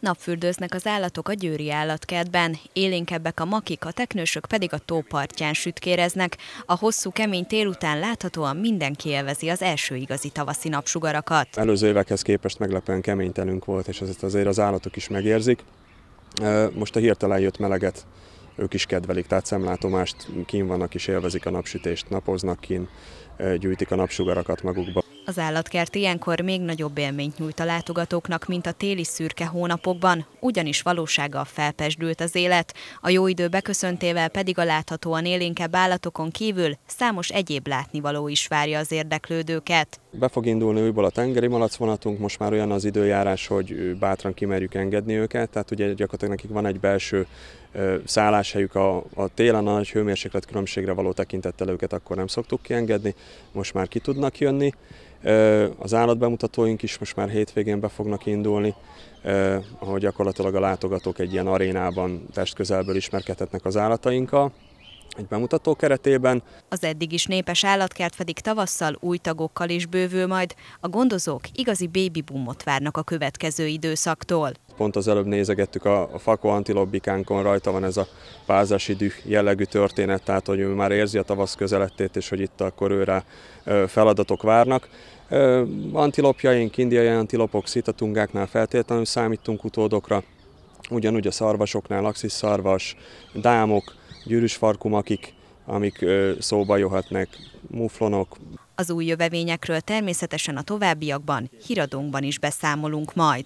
Napfürdőznek az állatok a győri állatkertben, élénkebbek a makik, a teknősök pedig a tópartján sütkéreznek. A hosszú kemény tél után láthatóan mindenki élvezi az első igazi tavaszi napsugarakat. Előző évekhez képest meglepően kemény telünk volt, és ezt azért az állatok is megérzik. Most a hirtelen jött meleget ők is kedvelik, tehát szemlátomást kín vannak és élvezik a napsütést, napoznak kín, gyűjtik a napsugarakat magukba. Az állatkert ilyenkor még nagyobb élményt nyújt a látogatóknak, mint a téli szürke hónapokban, ugyanis valósággal felpesdült az élet, a jó idő beköszöntével pedig a láthatóan élénkebb állatokon kívül számos egyéb látnivaló is várja az érdeklődőket. Be fog indulni újból a tengeri malacvonatunk, most már olyan az időjárás, hogy bátran kimerjük engedni őket, tehát ugye gyakorlatilag nekik van egy belső szálláshelyük a, a télen, a nagy hőmérséklet különbségre való tekintettel őket akkor nem szoktuk kiengedni, most már ki tudnak jönni, az állatbemutatóink is most már hétvégén be fognak indulni, ahogy gyakorlatilag a látogatók egy ilyen arénában testközelből ismerkedhetnek az állatainkkal egy bemutató keretében. Az eddig is népes állatkert pedig tavasszal új tagokkal is bővül majd. A gondozók igazi baby boomot várnak a következő időszaktól pont az előbb nézegettük a, fakó Fako antilobbikánkon, rajta van ez a pázási düh jellegű történet, tehát hogy ő már érzi a tavasz közelettét, és hogy itt akkor őre feladatok várnak. Antilopjaink, indiai antilopok, szitatungáknál feltétlenül számítunk utódokra, ugyanúgy a szarvasoknál, laxis szarvas, dámok, gyűrűs akik, amik szóba jöhetnek, muflonok. Az új jövevényekről természetesen a továbbiakban, híradónkban is beszámolunk majd.